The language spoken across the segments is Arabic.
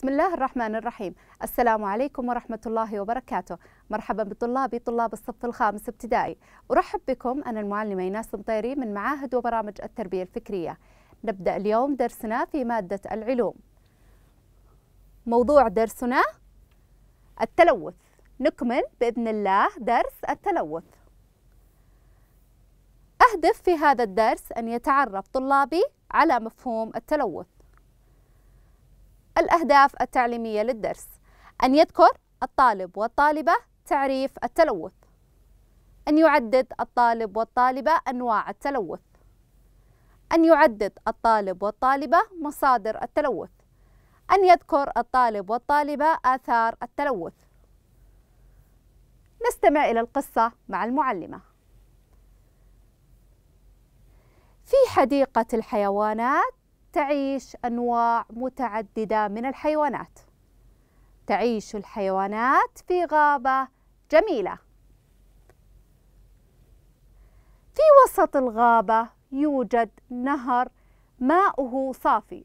بسم الله الرحمن الرحيم السلام عليكم ورحمة الله وبركاته مرحبا بطلابي طلاب الصف الخامس ابتدائي أرحب بكم أنا المعلمة إيناس مطيري من معاهد وبرامج التربية الفكرية نبدأ اليوم درسنا في مادة العلوم موضوع درسنا التلوث نكمل بإذن الله درس التلوث أهدف في هذا الدرس أن يتعرف طلابي على مفهوم التلوث الأهداف التعليمية للدرس أن يذكر الطالب والطالبة تعريف التلوث أن يعدد الطالب والطالبة أنواع التلوث أن يعدد الطالب والطالبة مصادر التلوث أن يذكر الطالب والطالبة آثار التلوث نستمع إلى القصة مع المعلمة في حديقة الحيوانات تعيش أنواع متعددة من الحيوانات تعيش الحيوانات في غابة جميلة في وسط الغابة يوجد نهر ماؤه صافي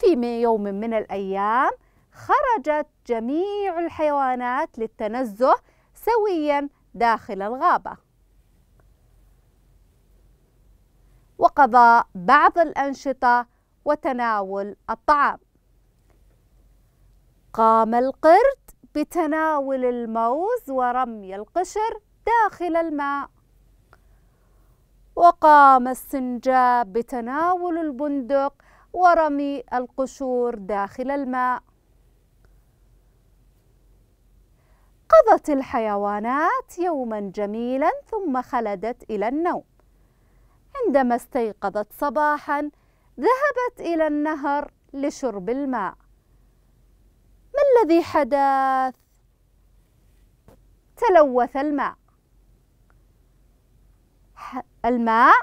في يوم من الأيام خرجت جميع الحيوانات للتنزه سويا داخل الغابة وقضاء بعض الأنشطة وتناول الطعام قام القرد بتناول الموز ورمي القشر داخل الماء وقام السنجاب بتناول البندق ورمي القشور داخل الماء قضت الحيوانات يوما جميلا ثم خلدت الى النوم عندما استيقظت صباحا ذهبت إلى النهر لشرب الماء ما الذي حدث؟ تلوث الماء الماء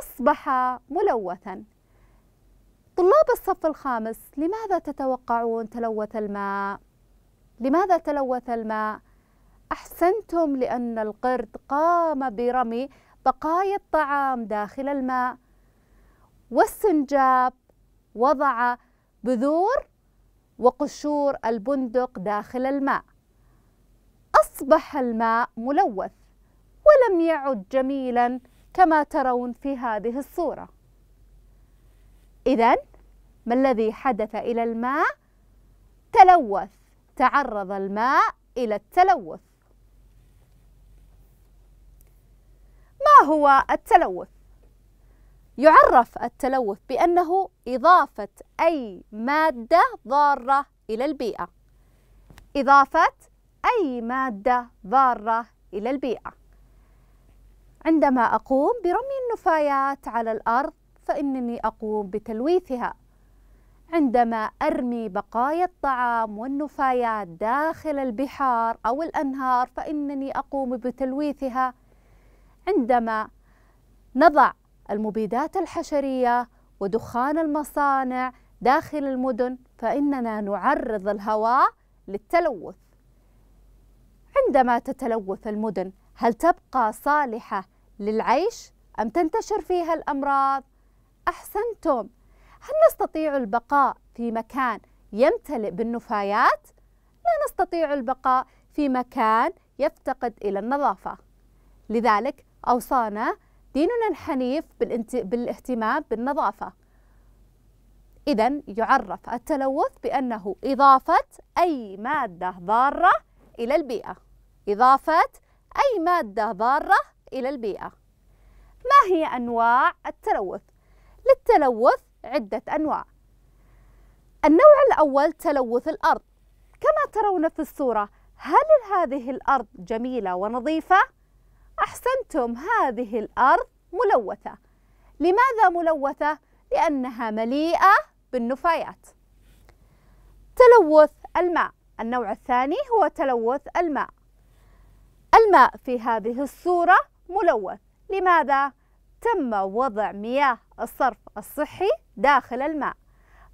أصبح ملوثا طلاب الصف الخامس لماذا تتوقعون تلوث الماء؟ لماذا تلوث الماء؟ أحسنتم لأن القرد قام برمي بقايا الطعام داخل الماء والسنجاب وضع بذور وقشور البندق داخل الماء أصبح الماء ملوث ولم يعد جميلا كما ترون في هذه الصورة إذا ما الذي حدث إلى الماء؟ تلوث تعرض الماء إلى التلوث ما هو التلوث؟ يعرف التلوث بأنه إضافة أي مادة ضارة إلى البيئة إضافة أي مادة ضارة إلى البيئة عندما أقوم برمي النفايات على الأرض فإنني أقوم بتلويثها عندما أرمي بقايا الطعام والنفايات داخل البحار أو الأنهار فإنني أقوم بتلويثها عندما نضع المبيدات الحشرية ودخان المصانع داخل المدن فإننا نعرض الهواء للتلوث عندما تتلوث المدن هل تبقى صالحة للعيش أم تنتشر فيها الأمراض؟ أحسنتم هل نستطيع البقاء في مكان يمتلئ بالنفايات؟ لا نستطيع البقاء في مكان يفتقد إلى النظافة لذلك أوصانا ديننا الحنيف بالاهتمام بالنظافة إذا يعرف التلوث بأنه إضافة أي مادة ضارة إلى البيئة إضافة أي مادة ضارة إلى البيئة ما هي أنواع التلوث؟ للتلوث عدة أنواع النوع الأول تلوث الأرض كما ترون في الصورة هل هذه الأرض جميلة ونظيفة؟ أحسنتم هذه الأرض ملوثة لماذا ملوثة؟ لأنها مليئة بالنفايات تلوث الماء النوع الثاني هو تلوث الماء الماء في هذه الصورة ملوث لماذا؟ تم وضع مياه الصرف الصحي داخل الماء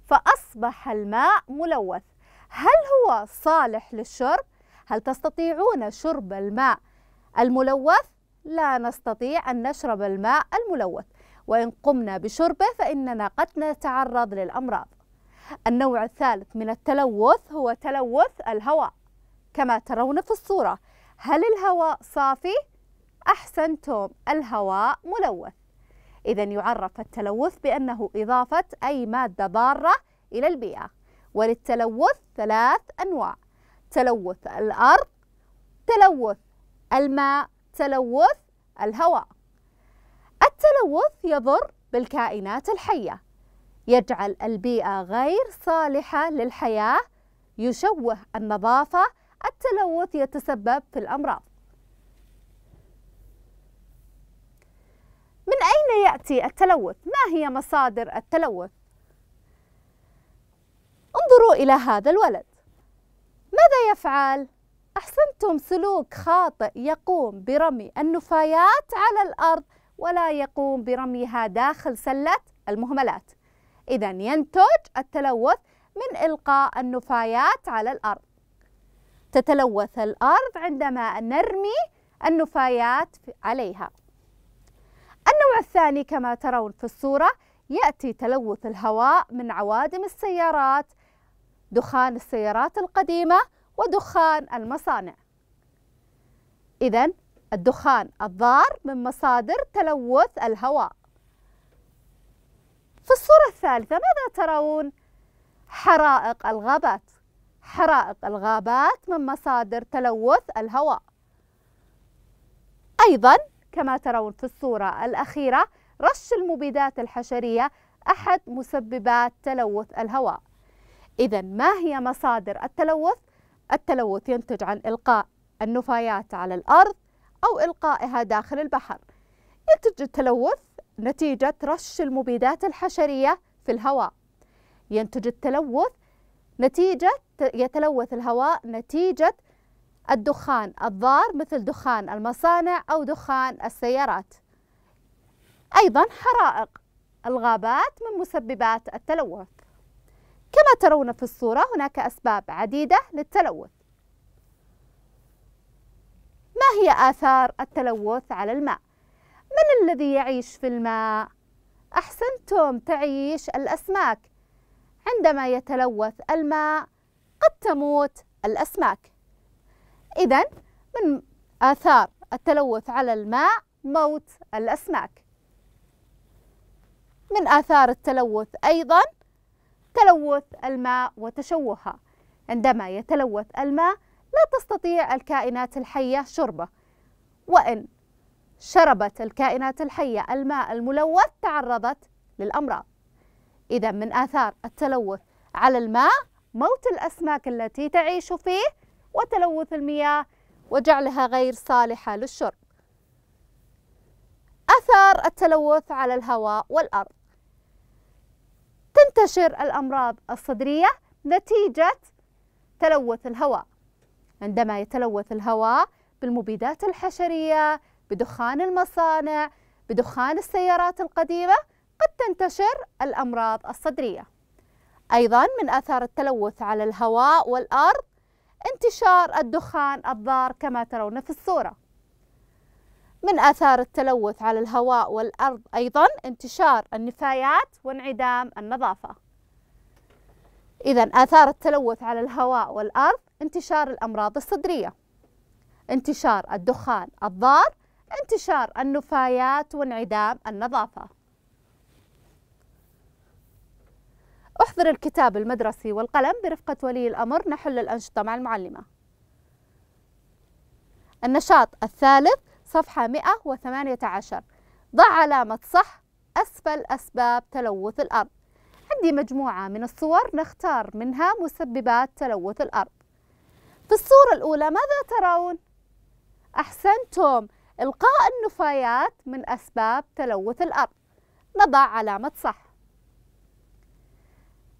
فأصبح الماء ملوث هل هو صالح للشرب؟ هل تستطيعون شرب الماء الملوث؟ لا نستطيع أن نشرب الماء الملوث وإن قمنا بشربه فإننا قد نتعرض للأمراض النوع الثالث من التلوث هو تلوث الهواء كما ترون في الصورة هل الهواء صافي؟ أحسنتم الهواء ملوث إذا يعرف التلوث بأنه إضافة أي مادة ضارة إلى البيئة وللتلوث ثلاث أنواع تلوث الأرض تلوث الماء تلوث الهواء التلوث يضر بالكائنات الحية يجعل البيئة غير صالحة للحياة يشوه النظافة التلوث يتسبب في الأمراض من أين يأتي التلوث؟ ما هي مصادر التلوث؟ انظروا إلى هذا الولد ماذا يفعل؟ أحسنتم سلوك خاطئ يقوم برمي النفايات على الأرض ولا يقوم برميها داخل سلة المهملات إذا ينتج التلوث من إلقاء النفايات على الأرض تتلوث الأرض عندما نرمي النفايات عليها النوع الثاني كما ترون في الصورة يأتي تلوث الهواء من عوادم السيارات دخان السيارات القديمة ودخان المصانع إذا الدخان الضار من مصادر تلوث الهواء في الصورة الثالثة ماذا ترون؟ حرائق الغابات حرائق الغابات من مصادر تلوث الهواء أيضا كما ترون في الصورة الأخيرة رش المبيدات الحشرية أحد مسببات تلوث الهواء إذا ما هي مصادر التلوث؟ التلوث ينتج عن إلقاء النفايات على الأرض أو إلقائها داخل البحر ينتج التلوث نتيجة رش المبيدات الحشرية في الهواء ينتج التلوث نتيجة يتلوث الهواء نتيجة الدخان الضار مثل دخان المصانع أو دخان السيارات أيضا حرائق الغابات من مسببات التلوث كما ترون في الصورة هناك أسباب عديدة للتلوث ما هي آثار التلوث على الماء؟ من الذي يعيش في الماء؟ أحسنتم تعيش الأسماك عندما يتلوث الماء قد تموت الأسماك إذا من آثار التلوث على الماء موت الأسماك من آثار التلوث أيضا تلوث الماء وتشوهه عندما يتلوث الماء لا تستطيع الكائنات الحية شربه وإن شربت الكائنات الحية الماء الملوث تعرضت للأمراض إذا من آثار التلوث على الماء موت الأسماك التي تعيش فيه وتلوث المياه وجعلها غير صالحة للشرب أثار التلوث على الهواء والأرض تنتشر الأمراض الصدرية نتيجة تلوث الهواء عندما يتلوث الهواء بالمبيدات الحشرية بدخان المصانع بدخان السيارات القديمة قد تنتشر الأمراض الصدرية أيضا من آثار التلوث على الهواء والأرض انتشار الدخان الضار كما ترون في الصورة من آثار التلوث على الهواء والأرض أيضا انتشار النفايات وانعدام النظافة إذا آثار التلوث على الهواء والأرض انتشار الأمراض الصدرية انتشار الدخان الضار انتشار النفايات وانعدام النظافة احضر الكتاب المدرسي والقلم برفقة ولي الأمر نحل الأنشطة مع المعلمة النشاط الثالث صفحة 118 ضع علامة صح أسفل أسباب تلوث الأرض عندي مجموعة من الصور نختار منها مسببات تلوث الأرض في الصورة الأولى ماذا ترون؟ أحسنتم إلقاء النفايات من أسباب تلوث الأرض نضع علامة صح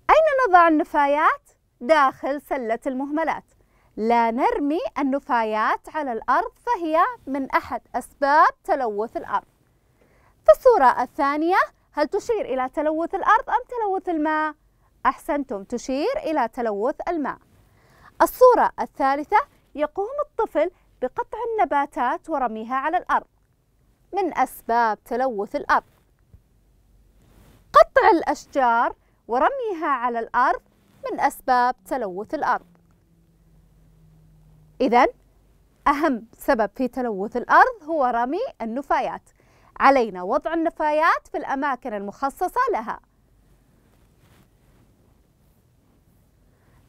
أين نضع النفايات؟ داخل سلة المهملات لا نرمي النفايات على الأرض فهي من أحد أسباب تلوث الأرض في الصورة الثانية هل تشير إلى تلوث الأرض أم تلوث الماء؟ أحسنتم تشير إلى تلوث الماء الصورة الثالثة يقوم الطفل بقطع النباتات ورميها على الأرض من أسباب تلوث الأرض قطع الأشجار ورميها على الأرض من أسباب تلوث الأرض إذا أهم سبب في تلوث الأرض هو رمي النفايات علينا وضع النفايات في الأماكن المخصصة لها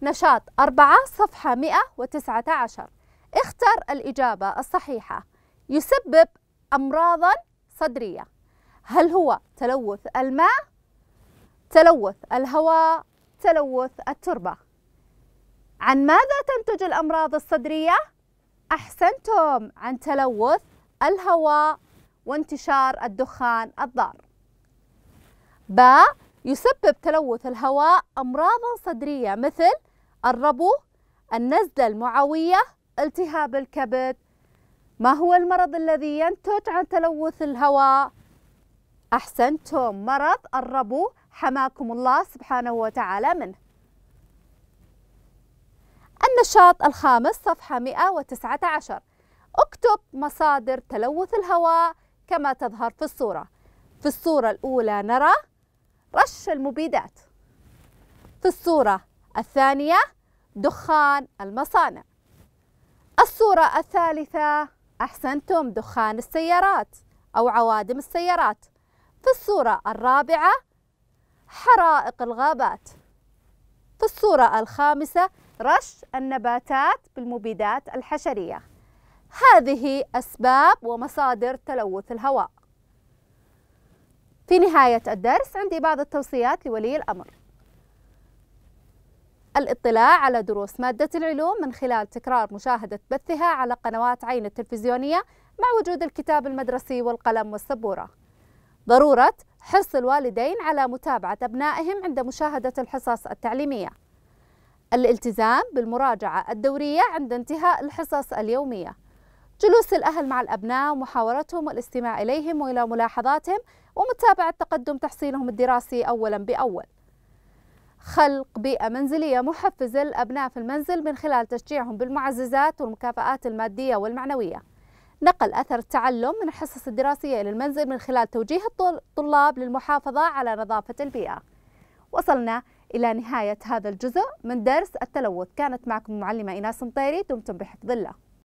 نشاط أربعة صفحة 119 اختر الإجابة الصحيحة يسبب أمراضا صدرية هل هو تلوث الماء؟ تلوث الهواء؟ تلوث التربة؟ عن ماذا تنتج الأمراض الصدرية؟ أحسنتم عن تلوث الهواء وانتشار الدخان الضار باء يسبب تلوث الهواء أمراضا صدرية مثل الربو النزلة المعوية التهاب الكبد ما هو المرض الذي ينتج عن تلوث الهواء؟ أحسنتم مرض الربو حماكم الله سبحانه وتعالى منه النشاط الخامس صفحة 119 اكتب مصادر تلوث الهواء كما تظهر في الصورة في الصورة الأولى نرى رش المبيدات في الصورة الثانية دخان المصانع الصورة الثالثة أحسنتم دخان السيارات أو عوادم السيارات في الصورة الرابعة حرائق الغابات في الصورة الخامسة رش النباتات بالمبيدات الحشرية هذه أسباب ومصادر تلوث الهواء في نهاية الدرس عندي بعض التوصيات لولي الأمر الاطلاع على دروس مادة العلوم من خلال تكرار مشاهدة بثها على قنوات عين التلفزيونية مع وجود الكتاب المدرسي والقلم والسبورة ضرورة حرص الوالدين على متابعة أبنائهم عند مشاهدة الحصص التعليمية الالتزام بالمراجعة الدورية عند انتهاء الحصص اليومية جلوس الأهل مع الأبناء ومحاورتهم والاستماع إليهم وإلى ملاحظاتهم ومتابعة تقدم تحصيلهم الدراسي أولا بأول خلق بيئة منزلية محفزة للأبناء في المنزل من خلال تشجيعهم بالمعززات والمكافآت المادية والمعنوية نقل أثر التعلم من الحصص الدراسية إلى المنزل من خلال توجيه الطلاب للمحافظة على نظافة البيئة وصلنا إلى نهاية هذا الجزء من درس التلوث كانت معكم المعلمة إيناس مطيري دمتم بحفظ الله